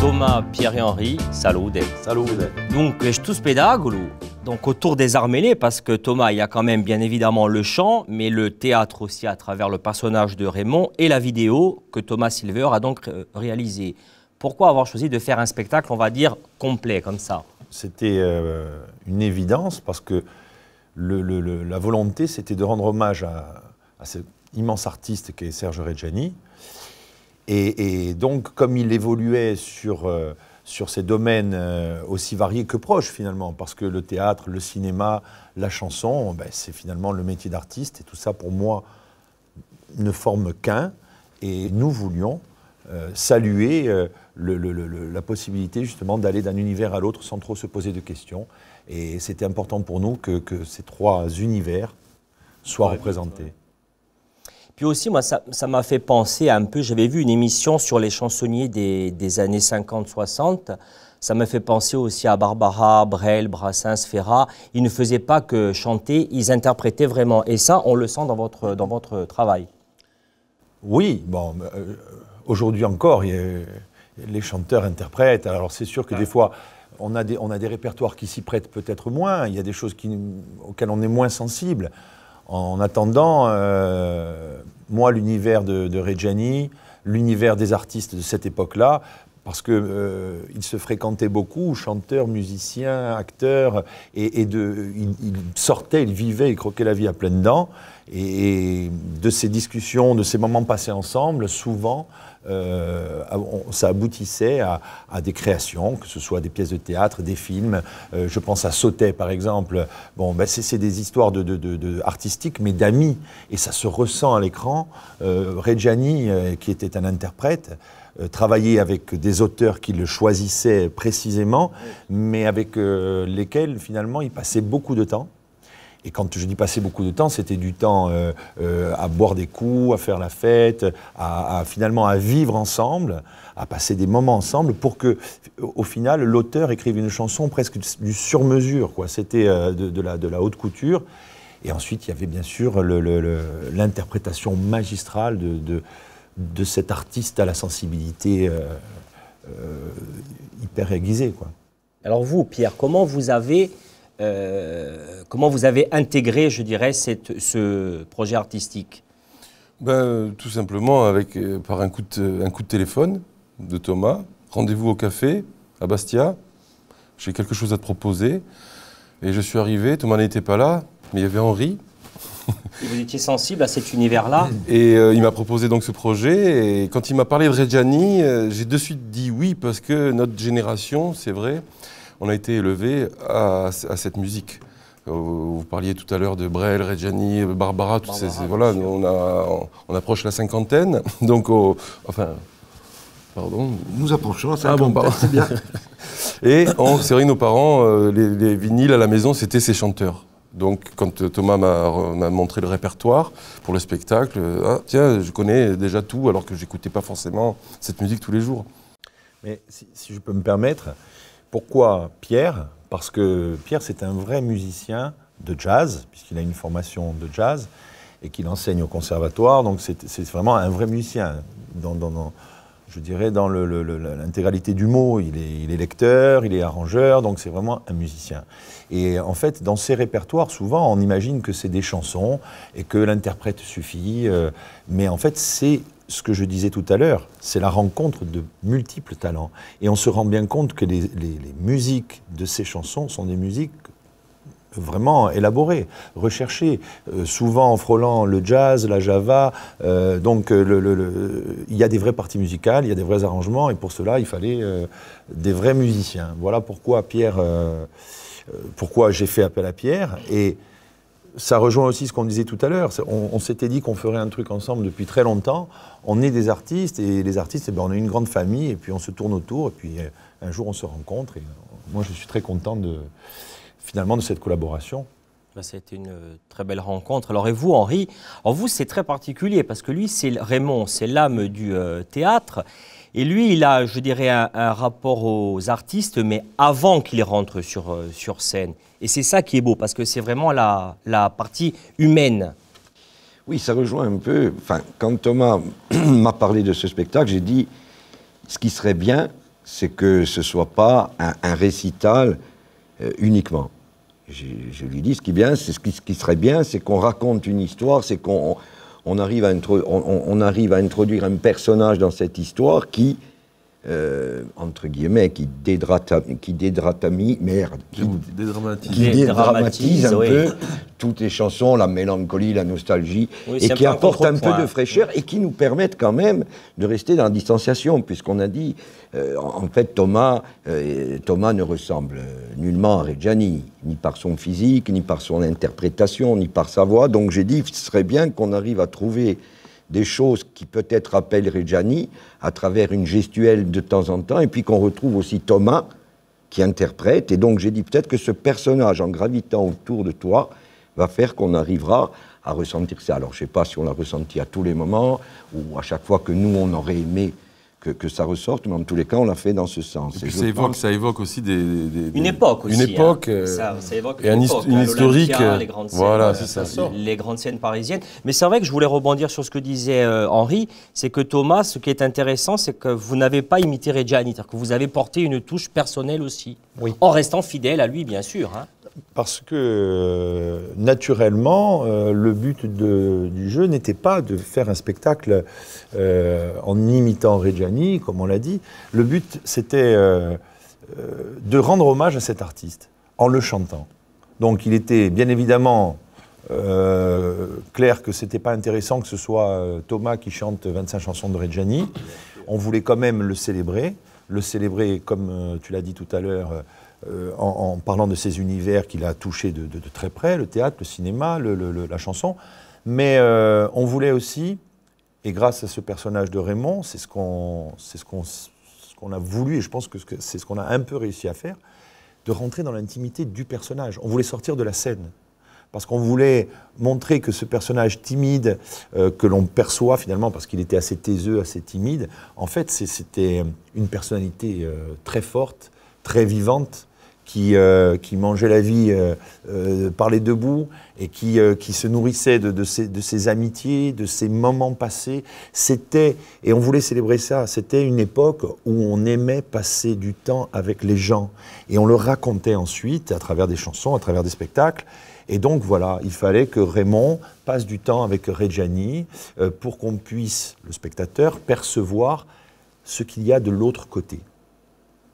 Thomas, Pierre et Henri, saludes. Saludes. Donc, je tous pédagogues, donc autour des Arménés, parce que Thomas, il y a quand même bien évidemment le chant, mais le théâtre aussi à travers le personnage de Raymond et la vidéo que Thomas Silver a donc euh, réalisée. Pourquoi avoir choisi de faire un spectacle, on va dire, complet comme ça C'était euh, une évidence, parce que la volonté, c'était de rendre hommage à, à ce immense artiste qui est Serge Reggiani. Et, donc, comme il évoluait sur, euh, sur ces domaines euh, aussi variés que proches, finalement, parce que le théâtre, le cinéma, la chanson, ben, c'est finalement le métier d'artiste, et tout ça, pour moi, ne forme qu'un. Et nous voulions euh, saluer la possibilité, justement, d'aller d'un univers à l'autre sans trop se poser de questions. Et c'était important pour nous que, ces trois univers soient représentés. Puis aussi, moi, ça m'a fait penser un peu, j'avais vu une émission sur les chansonniers des, années 50-60. Ça m'a fait penser aussi à Barbara, Brel, Brassens, Ferrat. Ils ne faisaient pas que chanter, ils interprétaient vraiment. Et ça, on le sent dans votre, dans votre travail. Oui, bon, euh, aujourd'hui encore, les chanteurs interprètent. Alors c'est sûr que des fois, on a des, on a des répertoires qui s'y prêtent peut-être moins. Il y a des choses auxquelles on est moins sensible. En attendant, euh, moi, l'univers de, de Reggiani, l'univers des artistes de cette époque-là, parce qu'ils euh, se fréquentaient beaucoup, chanteurs, musiciens, acteurs, et, ils, sortaient, ils vivaient, ils croquaient la vie à pleines dents. Et, de ces discussions, de ces moments passés ensemble, souvent, euh, ça aboutissait à, des créations, que ce soit des pièces de théâtre, des films. Euh, je pense à Sautet, par exemple. Bon, ben, c'est des histoires de, artistiques, mais d'amis. Et ça se ressent à l'écran. Reggiani, qui était un interprète, euh, travailler avec des auteurs qui le choisissaient précisément, mais avec euh, lesquels finalement il passait beaucoup de temps. Et quand je dis passer beaucoup de temps, c'était du temps euh, à boire des coups, à faire la fête, à, finalement à vivre ensemble, à passer des moments ensemble pour que, au final, l'auteur écrive une chanson presque du sur-mesure. C'était de, la, haute couture. Et ensuite, il y avait bien sûr l'interprétation magistrale de de cet artiste à la sensibilité euh, euh, hyper aiguisée. Quoi. Alors vous, Pierre, comment vous avez, euh, comment vous avez intégré, je dirais, ce projet artistique ben, Tout simplement avec, par un coup, un coup de téléphone de Thomas, rendez-vous au café à Bastia, j'ai quelque chose à te proposer. Et je suis arrivé, Thomas n'était pas là, mais il y avait Henri, vous étiez sensible à cet univers-là. Et euh, il m'a proposé donc ce projet. Et quand il m'a parlé de Reggiani, euh, j'ai de suite dit oui, parce que notre génération, c'est vrai, on a été élevé à, cette musique. Euh, vous parliez tout à l'heure de Brel, Reggiani, Barbara, voilà, on, approche la cinquantaine, donc enfin, Pardon Nous approchons la ça. Ah bon, c'est bien. Et en vrai nos parents, les, les, vinyles à la maison, c'était ces chanteurs. Donc, quand Thomas m'a montré le répertoire pour le spectacle, euh, ah, tiens, je connais déjà tout, alors que j'écoutais pas forcément cette musique tous les jours. Mais si, je peux me permettre, pourquoi Pierre Parce que Pierre, c'est un vrai musicien de jazz, puisqu'il a une formation de jazz et qu'il enseigne au conservatoire. Donc, c'est vraiment un vrai musicien je dirais, dans l'intégralité du mot. Il est, lecteur, il est arrangeur, donc c'est vraiment un musicien. Et en fait, dans ces répertoires, souvent, on imagine que c'est des chansons et que l'interprète suffit, euh, mais en fait, c'est ce que je disais tout à l'heure, c'est la rencontre de multiples talents. Et on se rend bien compte que les, les musiques de ces chansons sont des musiques vraiment élaboré, recherché, euh, souvent en frôlant le jazz, la java. Euh, donc euh, le, il y a des vraies parties musicales, il y a des vrais arrangements, et pour cela, il fallait des vrais musiciens. Voilà pourquoi Pierre, pourquoi j'ai fait appel à Pierre. Et ça rejoint aussi ce qu'on disait tout à l'heure. On, s'était dit qu'on ferait un truc ensemble depuis très longtemps. On est des artistes, et les artistes, eh ben, on est une grande famille, et puis on se tourne autour, et puis un jour on se rencontre. Et moi, je suis très content de finalement de cette collaboration. C'était une euh, très belle rencontre. Alors, et vous, Henri En vous, c'est très particulier parce que lui, c'est Raymond, c'est l'âme du euh, théâtre. Et lui, il a, je dirais, un, rapport aux artistes, mais avant qu'ils rentrent sur, euh, sur scène. Et c'est ça qui est beau parce que c'est vraiment la, la, partie humaine. Oui, ça rejoint un peu. Enfin, quand Thomas m'a parlé de ce spectacle, j'ai dit ce qui serait bien, c'est que ce soit pas un récital euh, uniquement. Je, lui dis, ce qui, c'est ce, qui, serait bien, c'est qu'on raconte une histoire, c'est qu'on arrive à introduire un personnage dans cette histoire qui euh, entre guillemets, qui, qui merde, dédramatise, un peu toutes les chansons, la mélancolie, la nostalgie, et qui apporte un peu de fraîcheur et qui nous permettent quand même de rester dans la distanciation, puisqu'on a dit, euh, en fait, Thomas, euh, Thomas ne ressemble nullement à Reggiani, ni par son physique, ni par son interprétation, ni par sa voix, donc j'ai dit, ce serait bien qu'on arrive à trouver des choses qui peut-être rappellent Reggiani à travers une gestuelle de temps en temps, et puis qu'on retrouve aussi Thomas qui interprète. Et donc j'ai dit peut-être que ce personnage, en gravitant autour de toi, va faire qu'on arrivera à ressentir ça. Alors je ne sais pas si on l'a ressenti à tous les moments, ou à chaque fois que nous, on aurait aimé que, ça ressorte, mais en tous les cas, on l'a fait dans ce sens. Et, ça, évoque, ça évoque aussi des, Une époque aussi. Une hein. époque. Euh, ça, évoque une, époque, hein, historique. Euh, les grandes, scènes, voilà, euh, c'est ça. les grandes scènes parisiennes. Mais c'est vrai que je voulais rebondir sur ce que disait Henri, c'est que Thomas, ce qui est intéressant, c'est que vous n'avez pas imité Reggiani, c'est-à-dire que vous avez porté une touche personnelle aussi, en restant fidèle à lui, bien sûr. Hein parce que euh, naturellement, euh, le but du jeu n'était pas de faire un spectacle euh, en imitant Reggiani, comme on l'a dit. Le but, c'était de rendre hommage à cet artiste en le chantant. Donc il était bien évidemment clair que ce n'était pas intéressant que ce soit Thomas qui chante 25 chansons de Reggiani. On voulait quand même le célébrer, le célébrer comme tu l'as dit tout à l'heure euh, en, parlant de ces univers qu'il a touchés de, très près, le théâtre, le cinéma, la chanson. Mais euh, on voulait aussi, et grâce à ce personnage de Raymond, c'est ce qu'on ce qu'on a voulu, et je pense que c'est ce qu'on a un peu réussi à faire, de rentrer dans l'intimité du personnage. On voulait sortir de la scène parce qu'on voulait montrer que ce personnage timide euh, que l'on perçoit finalement parce qu'il était assez taiseux, assez timide, en fait c'était une personnalité très forte, très vivante, euh, qui, mangeait la vie euh, euh, par les deux bouts et qui, qui se nourrissait de, ses, de, ses, amitiés, de ses moments passés. C'était, et on voulait célébrer ça, c'était une époque où on aimait passer du temps avec les gens. Et on le racontait ensuite à travers des chansons, à travers des spectacles. Et donc voilà, il fallait que Raymond passe du temps avec Reggiani pour qu'on puisse, le spectateur, percevoir ce qu'il y a de l'autre côté.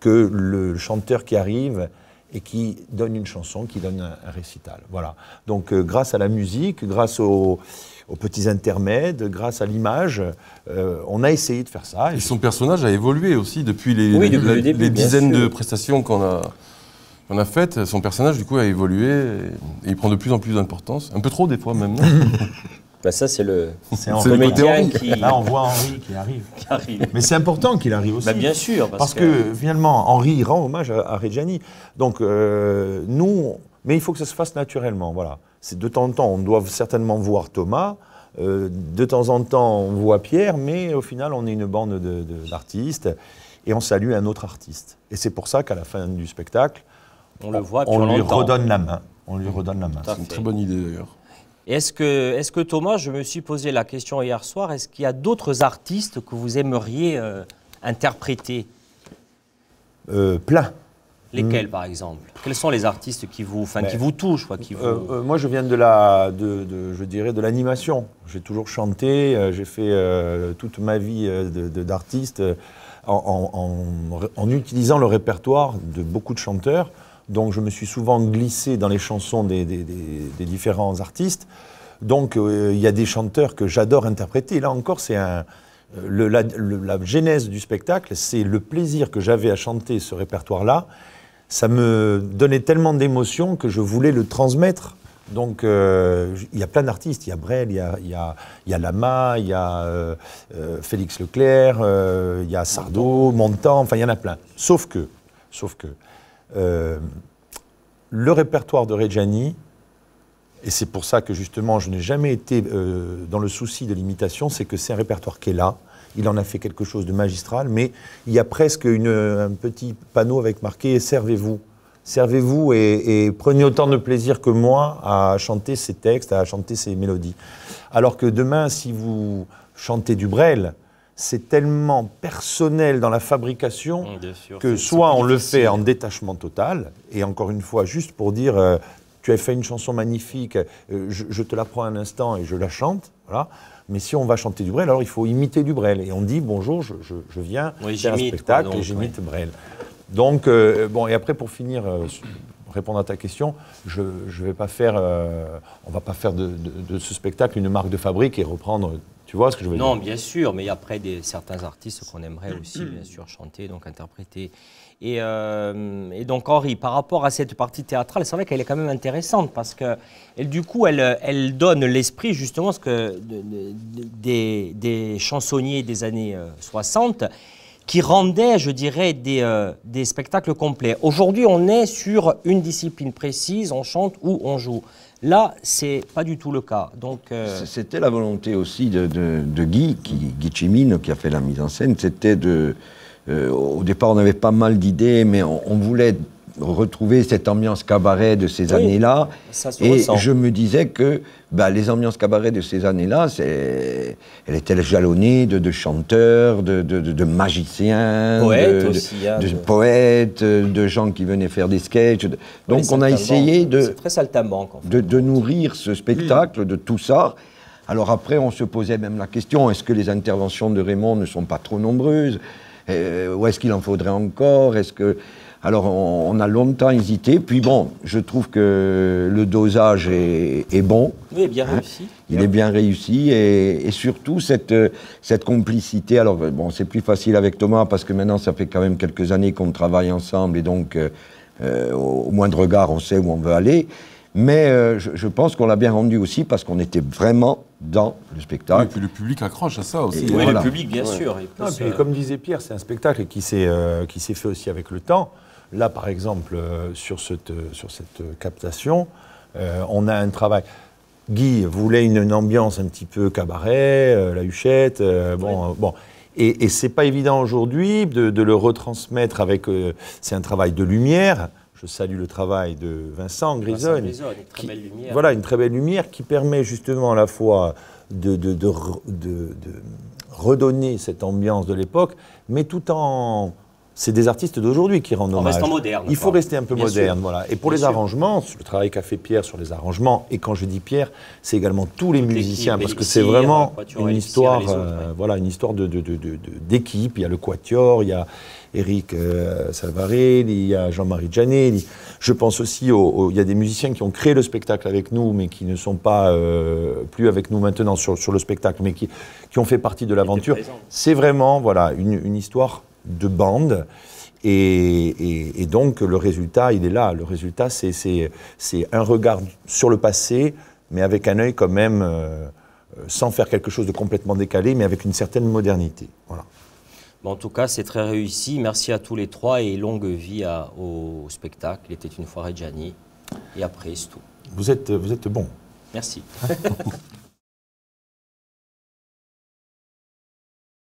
Que le chanteur qui arrive et qui donne une chanson, qui donne un, récital. Voilà. Donc euh, grâce à la musique, grâce aux, petits intermèdes, grâce à l'image, euh, on a essayé de faire ça. Et, son personnage a évolué aussi depuis les, dizaines de prestations qu'on a. faites. a faites. son personnage du coup a évolué et il prend de plus en plus d'importance, un peu trop des fois même. Bah, ça, c'est le, c'est comédien qui... Là, on voit Henri qui arrive. Mais c'est important qu'il arrive aussi. Bah, bien sûr. Parce, que... finalement, Henri rend hommage à, Reggiani. Donc, euh, nous... Mais il faut que ça se fasse naturellement, voilà. C'est de temps en temps, on doit certainement voir Thomas, euh, de temps en temps, on voit Pierre, mais au final, on est une bande d'artistes, et on salue un autre artiste. Et c'est pour ça qu'à la fin du spectacle, on, le voit, on lui redonne la main. On lui redonne la main. C'est une très bonne idée d'ailleurs. Est-ce que, Thomas, je me suis posé la question hier soir, est-ce qu'il y a d'autres artistes que vous aimeriez euh, interpréter euh, Plein. Lesquels, hmm. par exemple Quels sont les artistes qui vous, ben, qui vous touchent euh, Moi, je viens de la, je dirais, de l'animation. J'ai toujours chanté, j'ai fait toute ma vie d'artiste en utilisant le répertoire de beaucoup de chanteurs donc je me suis souvent glissé dans les chansons des, différents artistes. Donc euh, il y a des chanteurs que j'adore interpréter. Là encore, c'est un, euh, la, genèse du spectacle, c'est le plaisir que j'avais à chanter ce répertoire-là. Ça me donnait tellement d'émotions que je voulais le transmettre. Donc, euh, il y a plein d'artistes. Il y a Brel, il y a, Lama, il y a Félix Leclerc, il y a Sardo, Montand, enfin, il y en a plein. Sauf que, sauf que, euh, le répertoire de Reggiani, et c'est pour ça que justement je n'ai jamais été euh, dans le souci de l'imitation, c'est que c'est un répertoire qui est là. Il en a fait quelque chose de magistral, mais il y a presque un petit panneau avec marqué Servez-vous. Servez-vous et, prenez autant de plaisir que moi à chanter ces textes, à chanter ces mélodies. Alors que demain, si vous chantez du c'est tellement personnel dans la fabrication que soit on le fait en détachement total, et encore une fois, juste pour dire, euh, tu as fait une chanson magnifique, euh, je, te la prends un instant et je la chante, voilà. Mais si on va chanter du Brel, alors il faut imiter du Brel. Et on dit, bonjour, je, viens faire un spectacle et j'imite Brel. Donc, euh, bon, et après, pour finir, répondre à ta question, je ne vais pas faire, on va pas faire de ce spectacle une marque de fabrique et reprendre non, bien sûr, mais il après des, certains artistes qu'on aimerait aussi, bien sûr, chanter, donc interpréter. Euh, et, donc Henri, par rapport à cette partie théâtrale, c'est vrai qu'elle est quand même intéressante parce que du coup, elle, donne l'esprit justement des, chansonniers des années 60 euh, qui rendaient, je dirais, des, euh, des spectacles complets. Aujourd'hui, on est sur une discipline précise, on chante ou on joue. Là, c'est pas du tout le cas. Donc, euh, C'était la volonté aussi de, Guy, Guy Chimine, qui a fait la mise en scène. C'était de. Euh, au départ, on avait pas mal d'idées, mais on voulait retrouver cette ambiance cabaret de ces années-là. Et je me disais que bah, les ambiances cabaret de ces années-là, elles étaient jalonnées de, de chanteurs, de, magiciens, hein, de, poètes, de gens qui venaient faire des sketchs. Donc on a essayé de, de, nourrir ce spectacle, hmm. de tout ça. Alors après, on se posait même la question, est-ce que les interventions de Raymond ne sont pas trop nombreuses euh, Ou est-ce qu'il en faudrait encore Est-ce que alors on, a longtemps hésité, puis bon, je trouve que le dosage est, bon. Il est bien réussi. Hein, il est bien réussi et, surtout euh, cette, complicité. Alors euh, bon, c'est plus facile avec Thomas parce que maintenant ça fait quand même quelques années qu'on travaille ensemble et donc euh, au, moins moindre regard on sait où on veut aller. Mais je, pense qu'on l'a bien rendu aussi parce qu'on était vraiment dans le spectacle. et puis le public accroche à ça aussi. Hein. oui, le public, bien sûr. Et Comme disait Pierre, c'est un spectacle qui s'est fait aussi avec le temps. Là, par exemple, euh, sur cette, euh, sur cette euh, captation, on a un travail. Guy voulait une, ambiance un petit peu cabaret, la huchette, bon, bon. Et, et c'est pas évident aujourd'hui de, le retransmettre avec. c'est un travail de lumière. Je salue le travail de Vincent Grison… – Vincent très belle lumière. Voilà, une très belle lumière qui permet justement à la fois de, de redonner cette ambiance de l'époque, mais tout en c'est des artistes d'aujourd'hui qui rendent en hommage. moderne, Il faut rester un peu moderne, voilà. Et pour les arrangements, le travail qu'a fait Pierre sur les arrangements, et quand je dis Pierre, c'est également tous les musiciens, parce que c'est vraiment une histoire, euh, voilà, une histoire de, d'équipe. Il y a le Quatuor, il y a Eric euh, Salvaré, il y a Jean-Marie Janet. Je pense aussi, il y a des musiciens qui ont créé le spectacle avec nous, mais qui ne sont pas euh, plus avec nous maintenant sur, sur le spectacle, mais qui, qui ont fait partie de l'aventure. C'est vraiment, voilà, une, une histoire de bande, Et, donc le résultat, il est là. Le résultat, c'est un regard sur le passé, mais avec un œil quand même, euh, sans faire quelque chose de complètement décalé, mais avec une certaine modernité. Voilà. en tout cas, c'est très réussi. Merci à tous les trois et longue vie au spectacle. Il était une fois Gianni, Et après, c'est tout. Vous êtes, vous êtes bon. Merci.